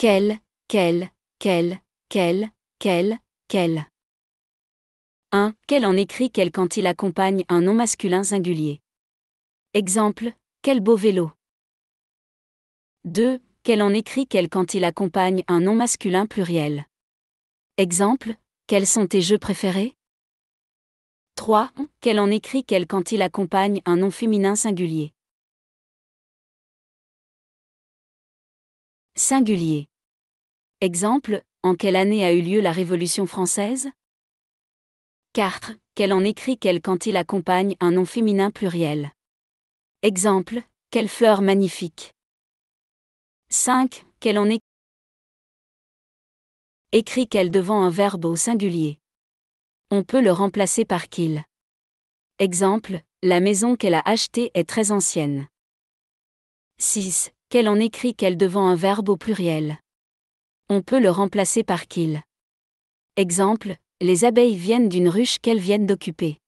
Quel, quel, quel, quel, quel, quel. 1. Quel en écrit quel quand il accompagne un nom masculin singulier. Exemple, quel beau vélo. 2. Quel en écrit quel quand il accompagne un nom masculin pluriel. Exemple, quels sont tes jeux préférés 3. Quel en écrit quel quand il accompagne un nom féminin singulier. Singulier. Exemple, en quelle année a eu lieu la Révolution française 4. Qu'elle en écrit qu'elle quand il accompagne un nom féminin pluriel. Exemple, quelle fleur magnifique. 5. Qu'elle en écrit qu'elle devant un verbe au singulier. On peut le remplacer par qu'il. Exemple, la maison qu'elle a achetée est très ancienne. 6. Qu'elle en écrit qu'elle devant un verbe au pluriel on peut le remplacer par qu'il ». Exemple, les abeilles viennent d'une ruche qu'elles viennent d'occuper.